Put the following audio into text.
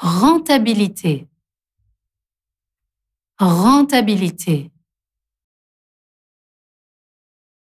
rentabilité, rentabilité.